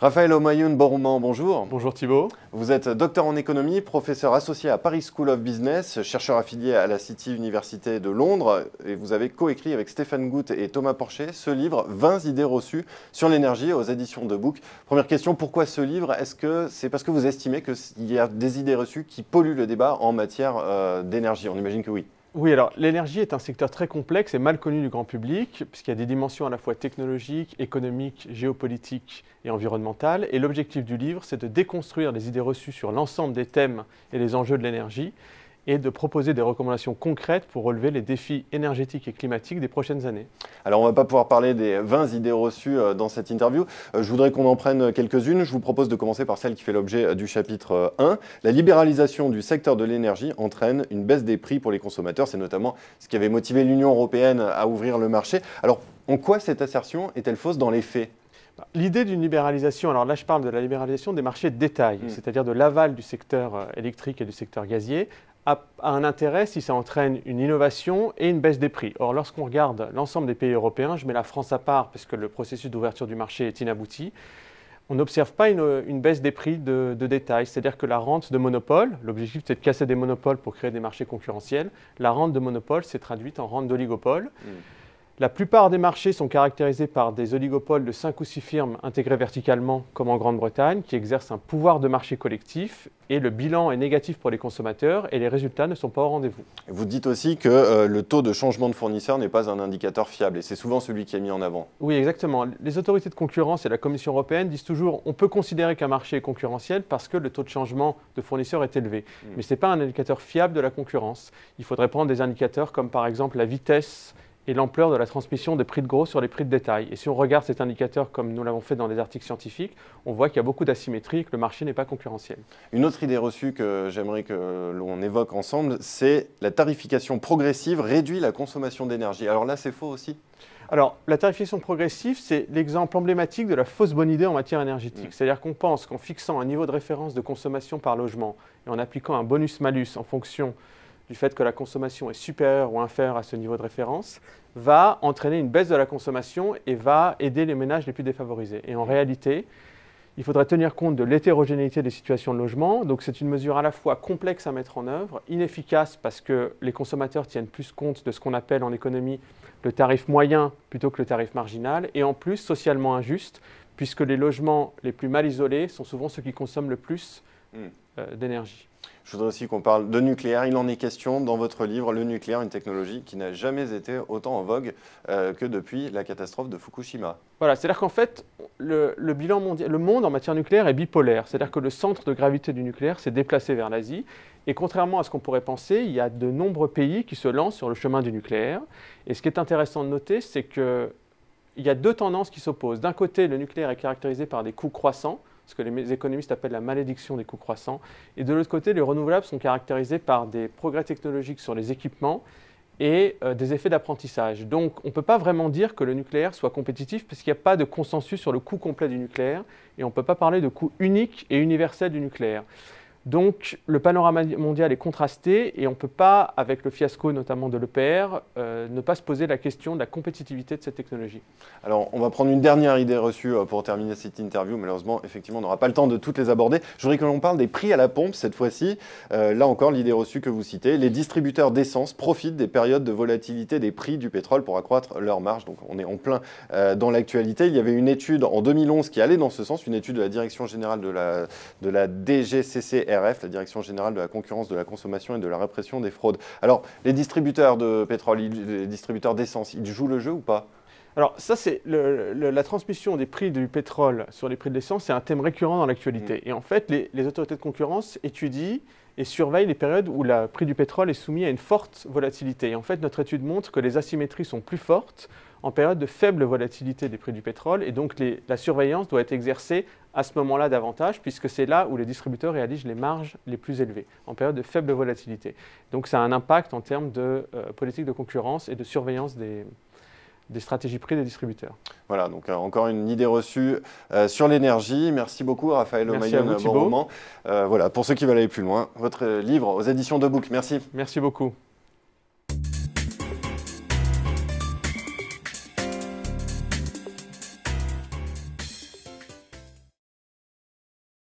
Raphaël Omayoun Borouman, bonjour. Bonjour Thibault. Vous êtes docteur en économie, professeur associé à Paris School of Business, chercheur affilié à la City Université de Londres et vous avez coécrit avec Stéphane Goutte et Thomas Porcher ce livre 20 idées reçues sur l'énergie aux éditions de Book. Première question, pourquoi ce livre Est-ce que c'est parce que vous estimez qu'il y a des idées reçues qui polluent le débat en matière euh, d'énergie On imagine que oui. Oui, alors l'énergie est un secteur très complexe et mal connu du grand public, puisqu'il y a des dimensions à la fois technologiques, économiques, géopolitiques et environnementales. Et l'objectif du livre, c'est de déconstruire les idées reçues sur l'ensemble des thèmes et les enjeux de l'énergie et de proposer des recommandations concrètes pour relever les défis énergétiques et climatiques des prochaines années. Alors on ne va pas pouvoir parler des 20 idées reçues euh, dans cette interview. Euh, je voudrais qu'on en prenne euh, quelques-unes. Je vous propose de commencer par celle qui fait l'objet du chapitre 1. La libéralisation du secteur de l'énergie entraîne une baisse des prix pour les consommateurs. C'est notamment ce qui avait motivé l'Union européenne à ouvrir le marché. Alors en quoi cette assertion est-elle fausse dans les faits bah, L'idée d'une libéralisation, alors là je parle de la libéralisation des marchés de détail, hmm. c'est-à-dire de l'aval du secteur électrique et du secteur gazier, a, un intérêt si ça entraîne une innovation et une baisse des prix. Or, lorsqu'on regarde l'ensemble des pays européens, je mets la France à part parce que le processus d'ouverture du marché est inabouti, on n'observe pas une, baisse des prix de, détail. C'est-à-dire que la rente de monopole, l'objectif c'est de casser des monopoles pour créer des marchés concurrentiels, la rente de monopole s'est traduite en rente d'oligopole. Mm. La plupart des marchés sont caractérisés par des oligopoles de 5 ou 6 firmes intégrées verticalement, comme en Grande-Bretagne, qui exercent un pouvoir de marché collectif, et le bilan est négatif pour les consommateurs, et les résultats ne sont pas au rendez-vous. Vous dites aussi que euh, le taux de changement de fournisseur n'est pas un indicateur fiable, et c'est souvent celui qui est mis en avant. Oui, exactement. Les autorités de concurrence et la Commission européenne disent toujours on peut considérer qu'un marché est concurrentiel parce que le taux de changement de fournisseur est élevé. Hmm. Mais ce n'est pas un indicateur fiable de la concurrence. Il faudrait prendre des indicateurs comme par exemple la vitesse et l'ampleur de la transmission des prix de gros sur les prix de détail. Et si on regarde cet indicateur comme nous l'avons fait dans des articles scientifiques, on voit qu'il y a beaucoup d'asymétrie que le marché n'est pas concurrentiel. Une autre idée reçue que j'aimerais que l'on évoque ensemble, c'est la tarification progressive réduit la consommation d'énergie. Alors là, c'est faux aussi alors, la tarification progressive, c'est l'exemple emblématique de la fausse bonne idée en matière énergétique. Mmh. C'est-à-dire qu'on pense qu'en fixant un niveau de référence de consommation par logement et en appliquant un bonus-malus en fonction du fait que la consommation est supérieure ou inférieure à ce niveau de référence, va entraîner une baisse de la consommation et va aider les ménages les plus défavorisés. Et en réalité, il faudrait tenir compte de l'hétérogénéité des situations de logement. Donc c'est une mesure à la fois complexe à mettre en œuvre, inefficace parce que les consommateurs tiennent plus compte de ce qu'on appelle en économie le tarif moyen plutôt que le tarif marginal, et en plus socialement injuste puisque les logements les plus mal isolés sont souvent ceux qui consomment le plus hmm. euh, d'énergie. Je voudrais aussi qu'on parle de nucléaire. Il en est question dans votre livre, Le nucléaire, une technologie qui n'a jamais été autant en vogue euh, que depuis la catastrophe de Fukushima. Voilà, c'est-à-dire qu'en fait, le, le bilan mondial, monde en matière nucléaire est bipolaire. C'est-à-dire que le centre de gravité du nucléaire s'est déplacé vers l'Asie. Et contrairement à ce qu'on pourrait penser, il y a de nombreux pays qui se lancent sur le chemin du nucléaire. Et ce qui est intéressant de noter, c'est qu'il y a deux tendances qui s'opposent. D'un côté, le nucléaire est caractérisé par des coûts croissants, ce que les économistes appellent la malédiction des coûts croissants. Et de l'autre côté, les renouvelables sont caractérisés par des progrès technologiques sur les équipements et euh, des effets d'apprentissage. Donc on ne peut pas vraiment dire que le nucléaire soit compétitif parce qu'il n'y a pas de consensus sur le coût complet du nucléaire et on ne peut pas parler de coût unique et universel du nucléaire. Donc le panorama mondial est contrasté et on ne peut pas, avec le fiasco notamment de l'EPR, euh, ne pas se poser la question de la compétitivité de cette technologie. Alors on va prendre une dernière idée reçue euh, pour terminer cette interview. Malheureusement, effectivement, on n'aura pas le temps de toutes les aborder. Je voudrais que l'on parle des prix à la pompe cette fois-ci. Euh, là encore, l'idée reçue que vous citez, les distributeurs d'essence profitent des périodes de volatilité des prix du pétrole pour accroître leur marge. Donc on est en plein dans l'actualité. Il y avait une étude en 2011 qui allait dans ce sens, une étude de la Direction générale de la, de la RF, la Direction Générale de la Concurrence, de la Consommation et de la Répression des Fraudes. Alors, les distributeurs de pétrole, les distributeurs d'essence, ils jouent le jeu ou pas alors ça, c'est la transmission des prix du pétrole sur les prix de l'essence, c'est un thème récurrent dans l'actualité. Mm. Et en fait, les, autorités de concurrence étudient et surveille les périodes où le prix du pétrole est soumis à une forte volatilité. en fait, notre étude montre que les asymétries sont plus fortes en période de faible volatilité des prix du pétrole, et donc la surveillance doit être exercée à ce moment-là davantage, puisque c'est là où les distributeurs réalisent les marges les plus élevées, en période de faible volatilité. Donc ça a un impact en termes de euh, politique de concurrence et de surveillance des, des stratégies prix des distributeurs. Voilà, donc euh, encore une idée reçue euh, sur l'énergie. Merci beaucoup, Raphaël Omayon, euh, bon moment. voilà, pour ceux qui veulent aller plus loin, votre livre aux éditions de Book. Merci. Merci beaucoup.